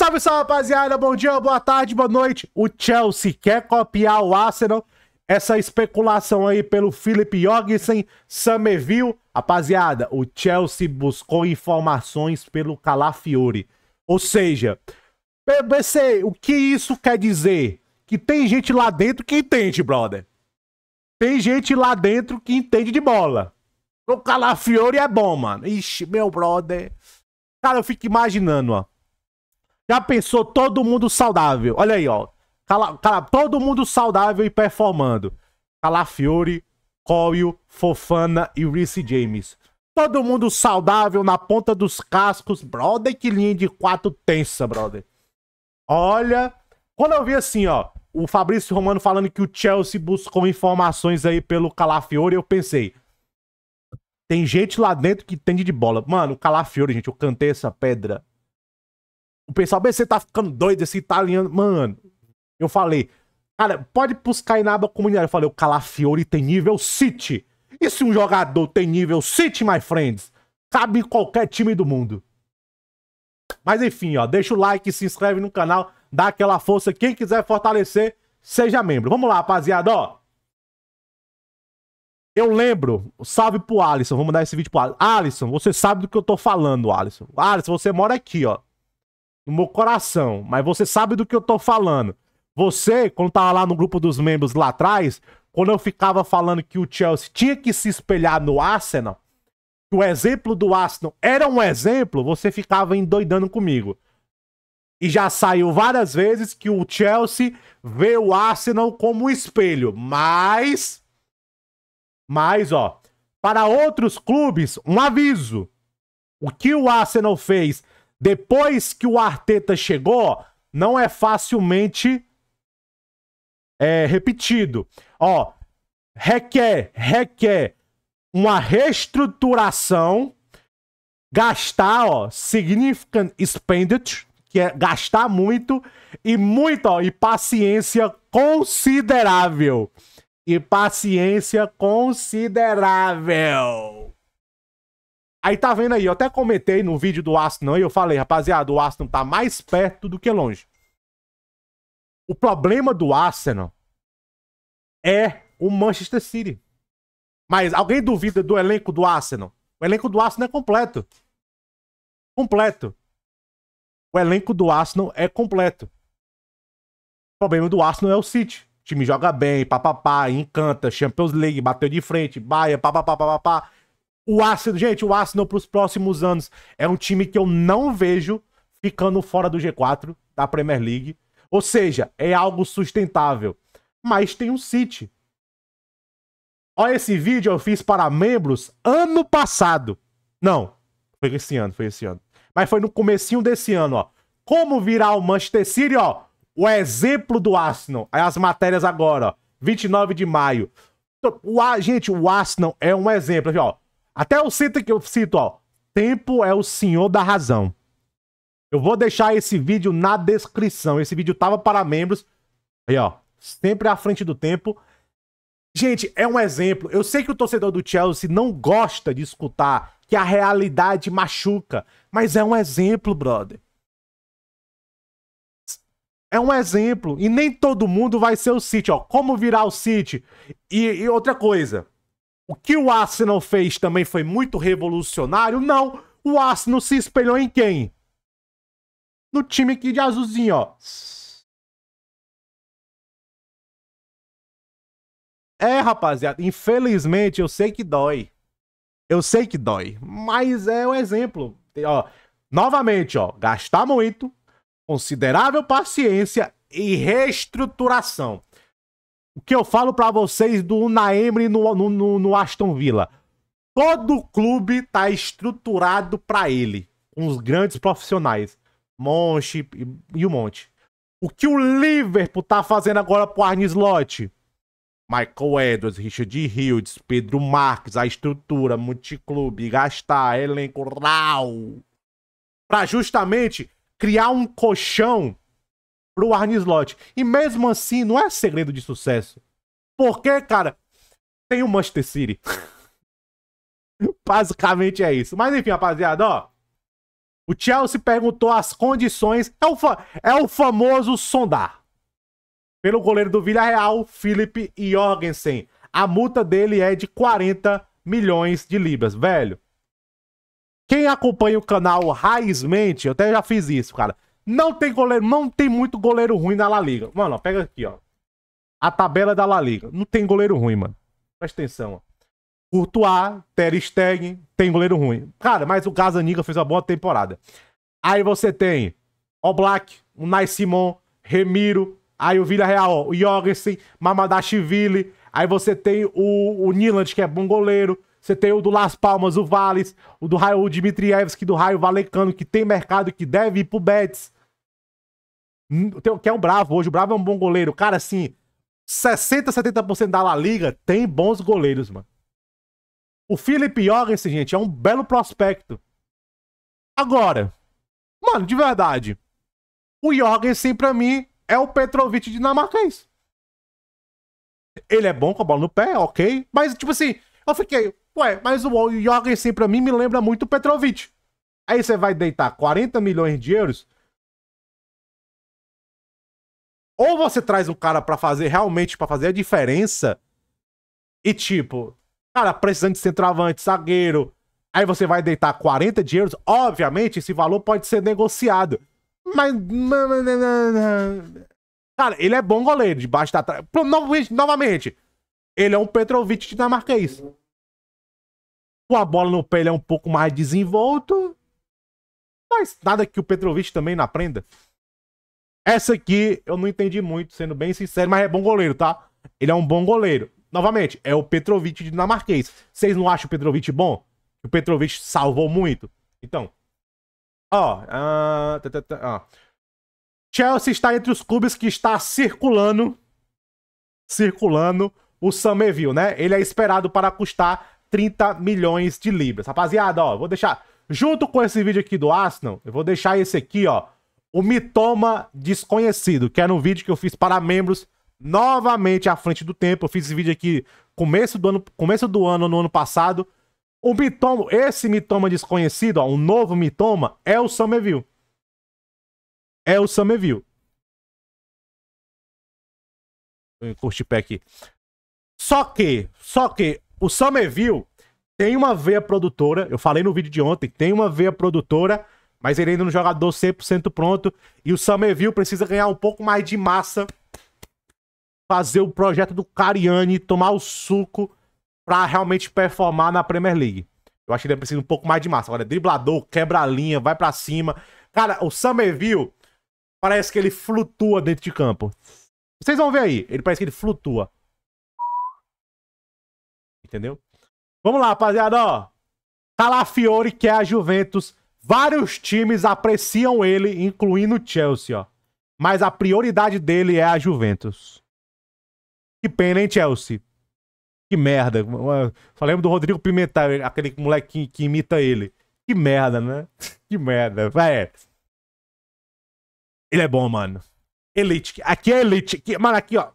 Salve, salve, rapaziada. Bom dia, boa tarde, boa noite. O Chelsea quer copiar o Arsenal. Essa especulação aí pelo Philip Jorgensen, Summerville. Rapaziada, o Chelsea buscou informações pelo Calafiore. Ou seja, BBC, o que isso quer dizer? Que tem gente lá dentro que entende, brother. Tem gente lá dentro que entende de bola. O Calafiore é bom, mano. Ixi, meu brother. Cara, eu fico imaginando, ó. Já pensou todo mundo saudável? Olha aí, ó. Cala, cala, todo mundo saudável e performando. Calafiori, Coyle, Fofana e Reese James. Todo mundo saudável na ponta dos cascos. Brother, que linha de quatro tensa, brother. Olha. Quando eu vi assim, ó, o Fabrício Romano falando que o Chelsea buscou informações aí pelo Calafiori, eu pensei. Tem gente lá dentro que entende de bola. Mano, o Calafiori, gente, eu cantei essa pedra o pessoal, você tá ficando doido, esse italiano. Mano, eu falei, cara, pode buscar em aba comunidade. Eu falei, o Calafiori tem nível City. E se um jogador tem nível City, my friends? Cabe em qualquer time do mundo. Mas enfim, ó, deixa o like, se inscreve no canal, dá aquela força. Quem quiser fortalecer, seja membro. Vamos lá, rapaziada, ó. Eu lembro, salve pro Alisson, vamos dar esse vídeo pro Alisson. Alisson, você sabe do que eu tô falando, Alisson. Alisson, você mora aqui, ó no meu coração, mas você sabe do que eu tô falando. Você, quando tava lá no grupo dos membros lá atrás, quando eu ficava falando que o Chelsea tinha que se espelhar no Arsenal, que o exemplo do Arsenal era um exemplo, você ficava endoidando comigo. E já saiu várias vezes que o Chelsea vê o Arsenal como um espelho, mas mas ó, para outros clubes, um aviso. O que o Arsenal fez depois que o Arteta chegou, não é facilmente é, repetido. Ó, requer, requer uma reestruturação, gastar, ó, significant expenditure, que é gastar muito, e muito, ó, e paciência considerável. E paciência considerável. Aí tá vendo aí, eu até comentei no vídeo do Aston e eu falei, rapaziada, o Aston tá mais perto do que longe. O problema do Arsenal é o Manchester City. Mas alguém duvida do elenco do Arsenal? O elenco do Arsenal é completo. Completo. O elenco do Arsenal é completo. O problema do Arsenal é o City. O time joga bem, papapá, encanta, Champions League, bateu de frente, baia, papapá, papapá. O Arsenal, gente, o Arsenal para os próximos anos é um time que eu não vejo ficando fora do G4 da Premier League. Ou seja, é algo sustentável. Mas tem um City. Olha esse vídeo eu fiz para membros ano passado. Não, foi esse ano, foi esse ano. Mas foi no comecinho desse ano, ó. Como virar o Manchester City, ó. O exemplo do Arsenal. Aí as matérias agora, ó. 29 de maio. Então, o, a, gente, o Arsenal é um exemplo. Assim, ó, até eu cito que eu cito, ó. Tempo é o senhor da razão. Eu vou deixar esse vídeo na descrição. Esse vídeo tava para membros. Aí, ó. Sempre à frente do tempo. Gente, é um exemplo. Eu sei que o torcedor do Chelsea não gosta de escutar que a realidade machuca, mas é um exemplo, brother. É um exemplo. E nem todo mundo vai ser o City, ó. Como virar o City? E, e outra coisa. O que o Arsenal fez também foi muito revolucionário? Não. O Arsenal se espelhou em quem? No time aqui de azulzinho, ó. É, rapaziada, infelizmente eu sei que dói. Eu sei que dói, mas é o um exemplo. Ó, novamente, ó, gastar muito, considerável paciência e reestruturação. O que eu falo para vocês do Naemri no, no, no, Aston Villa. Todo clube tá estruturado para ele. Com os grandes profissionais. Monchi e, e um monte. O que o Liverpool tá fazendo agora pro Arne Slot? Michael Edwards, Richard Hildes, Pedro Marques, a estrutura, multiclube, gastar, elenco, rau. Pra justamente criar um colchão pro Arne Slot. E mesmo assim, não é segredo de sucesso. Porque, cara, tem o Manchester City. Basicamente é isso. Mas enfim, rapaziada, ó. O Chelsea perguntou as condições. É o, é o famoso sondar. Pelo goleiro do Villarreal, Felipe Jorgensen. A multa dele é de 40 milhões de libras, velho. Quem acompanha o canal Raizmente, eu até já fiz isso, cara. Não tem goleiro, não tem muito goleiro ruim na La Liga. Mano, ó, pega aqui, ó. A tabela da La Liga. Não tem goleiro ruim, mano. Presta atenção, ó. Courtois, Ter Stegen, tem goleiro ruim. Cara, mas o Gazaniga fez uma boa temporada. Aí você tem o Black o Nai Simon, Remiro, aí o Vila Real, o Jorgensen, Mamadashvili, aí você tem o, o Niland, que é bom goleiro, você tem o do Las Palmas, o Vales, o do Raio Dmitrievski, do Raio Valecano, que tem mercado, que deve ir pro Betis. Tem, que é o Bravo hoje. O Bravo é um bom goleiro. Cara, assim, 60, 70% da La Liga tem bons goleiros, mano. O Felipe Jorgensen, gente, é um belo prospecto. Agora, mano, de verdade, o Jorgensen, pra mim, é o Petrovic dinamarquês. Ele é bom com a bola no pé, ok. Mas, tipo assim, eu fiquei, ué, mas o Jorgensen, pra mim, me lembra muito o Petrovic. Aí você vai deitar 40 milhões de euros ou você traz um cara para fazer realmente para fazer a diferença e tipo, cara, precisando de centroavante, zagueiro, aí você vai deitar 40 de euros, obviamente esse valor pode ser negociado. Mas cara, ele é bom goleiro debaixo da trave. Novamente, ele é um Petrovic dinamarquês. Com a bola no pé, ele é um pouco mais desenvolto. Mas nada que o Petrovic também não aprenda. Essa aqui eu não entendi muito, sendo bem sincero, mas é bom goleiro, tá? Ele é um bom goleiro. Novamente, é o Petrovic dinamarquês. Vocês não acham o Petrovic bom? O Petrovic salvou muito. Então, ó, uh, ó. Chelsea está entre os clubes que está circulando, circulando o Sameville, né? Ele é esperado para custar 30 milhões de libras. Rapaziada, ó, vou deixar, junto com esse vídeo aqui do Arsenal, eu vou deixar esse aqui, ó, o Mitoma Desconhecido, que era é um vídeo que eu fiz para membros novamente à frente do tempo. Eu fiz esse vídeo aqui começo do ano, começo do ano no ano passado. O Mitoma, esse Mitoma Desconhecido, ó, um novo Mitoma, é o Summerville. É o Summerville. Curte pé aqui. Só que, só que o Summerville tem uma veia produtora, eu falei no vídeo de ontem, tem uma veia produtora mas ele ainda é um jogador 100% pronto. E o Summerville precisa ganhar um pouco mais de massa. Fazer o projeto do Cariani, tomar o suco para realmente performar na Premier League. Eu acho que ele precisa um pouco mais de massa. Agora, driblador, quebra a linha, vai para cima. Cara, o Summerville parece que ele flutua dentro de campo. Vocês vão ver aí. Ele parece que ele flutua. Entendeu? Vamos lá, rapaziada, ó. Calafiori quer é a Juventus Vários times apreciam ele, incluindo o Chelsea, ó. Mas a prioridade dele é a Juventus. Que pena, hein, Chelsea? Que merda. Só lembro do Rodrigo Pimentel, aquele moleque que, imita ele. Que merda, né? que merda. Vai. É. Ele é bom, mano. Elite. Aqui é elite. Aqui, mano, aqui, ó.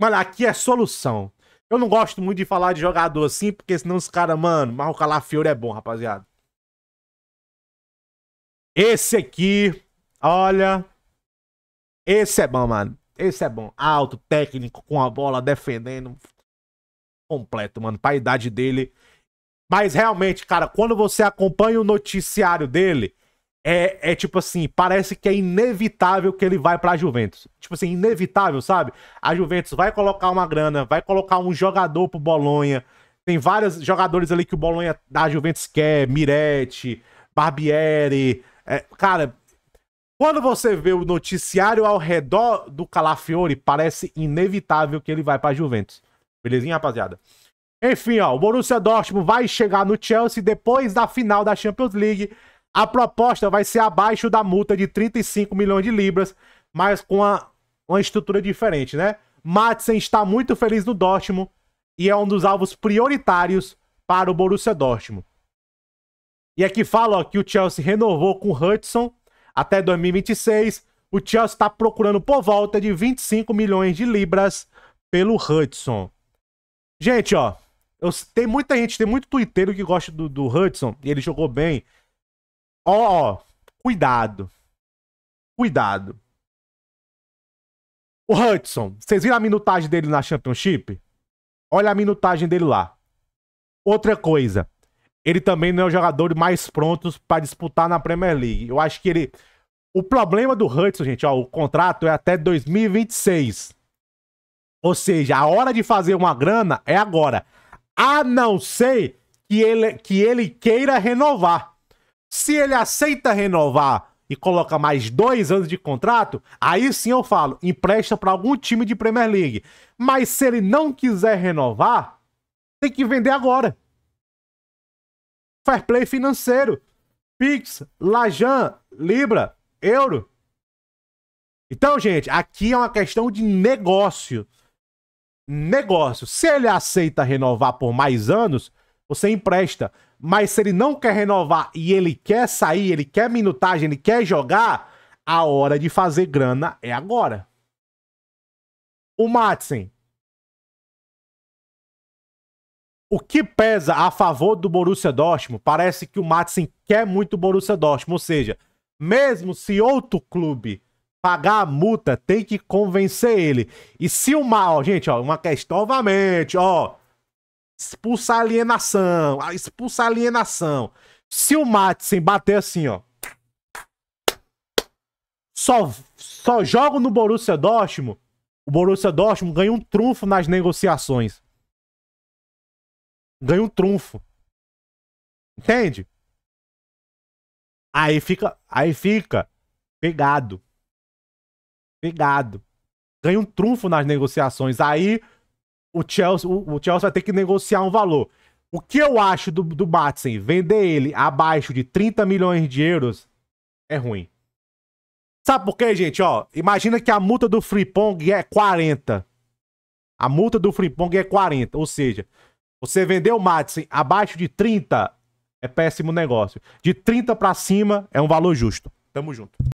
Mano, aqui é solução. Eu não gosto muito de falar de jogador assim, porque senão os caras, mano, mas o Calafeiro é bom, rapaziada. Esse aqui, olha. Esse é bom, mano. Esse é bom. Alto, técnico, com a bola, defendendo. Completo, mano, pra idade dele. Mas realmente, cara, quando você acompanha o noticiário dele, é, é tipo assim, parece que é inevitável que ele vai pra Juventus. Tipo assim, inevitável, sabe? A Juventus vai colocar uma grana, vai colocar um jogador pro Bolonha. Tem vários jogadores ali que o Bolonha da Juventus quer, Miretti, Barbieri. É, cara, quando você vê o noticiário ao redor do Calafiore, parece inevitável que ele vai pra Juventus. Belezinha, rapaziada? Enfim, ó, o Borussia Dortmund vai chegar no Chelsea depois da final da Champions League a proposta vai ser abaixo da multa de 35 milhões de libras, mas com uma, uma estrutura diferente, né? Madsen está muito feliz no Dortmund e é um dos alvos prioritários para o Borussia Dortmund. E aqui fala ó, que o Chelsea renovou com o Hudson até 2026. O Chelsea está procurando por volta de 25 milhões de libras pelo Hudson. Gente, ó, eu, tem muita gente, tem muito tuiteiro que gosta do, do Hudson, e ele jogou bem. Ó, ó, cuidado. Cuidado. O Hudson, vocês viram a minutagem dele na Championship? Olha a minutagem dele lá. Outra coisa, ele também não é o jogador mais pronto para disputar na Premier League. Eu acho que ele. O problema do Hudson, gente, ó, o contrato é até 2026. Ou seja, a hora de fazer uma grana é agora. A não ser que ele, que ele queira renovar. Se ele aceita renovar e coloca mais dois anos de contrato, aí sim eu falo, empresta para algum time de Premier League. Mas se ele não quiser renovar, tem que vender agora. Fair play financeiro. Pix, Lajan, Libra, Euro. Então, gente, aqui é uma questão de negócio. Negócio. Se ele aceita renovar por mais anos, você empresta mas se ele não quer renovar e ele quer sair, ele quer minutagem, ele quer jogar, a hora de fazer grana é agora. O Matsen. O que pesa a favor do Borussia Dortmund, parece que o Matsen quer muito o Borussia Dortmund, ou seja, mesmo se outro clube pagar a multa, tem que convencer ele. E se o mal, gente, ó, uma questão novamente, ó, expulsar alienação, expulsar alienação. Se o Matson bater assim, ó, só, só jogo no Borussia Dortmund, o Borussia Dortmund ganha um trunfo nas negociações. Ganha um trunfo. Entende? Aí fica, aí fica pegado. Pegado. Ganha um trunfo nas negociações. Aí o Chelsea, o, o Chelsea vai ter que negociar um valor. O que eu acho do, do vender ele abaixo de 30 milhões de euros é ruim. Sabe por quê, gente? Ó, imagina que a multa do Freepong é 40. A multa do Freepong é 40. Ou seja, você vender o Madsen abaixo de 30 é péssimo negócio. De 30 para cima é um valor justo. Tamo junto.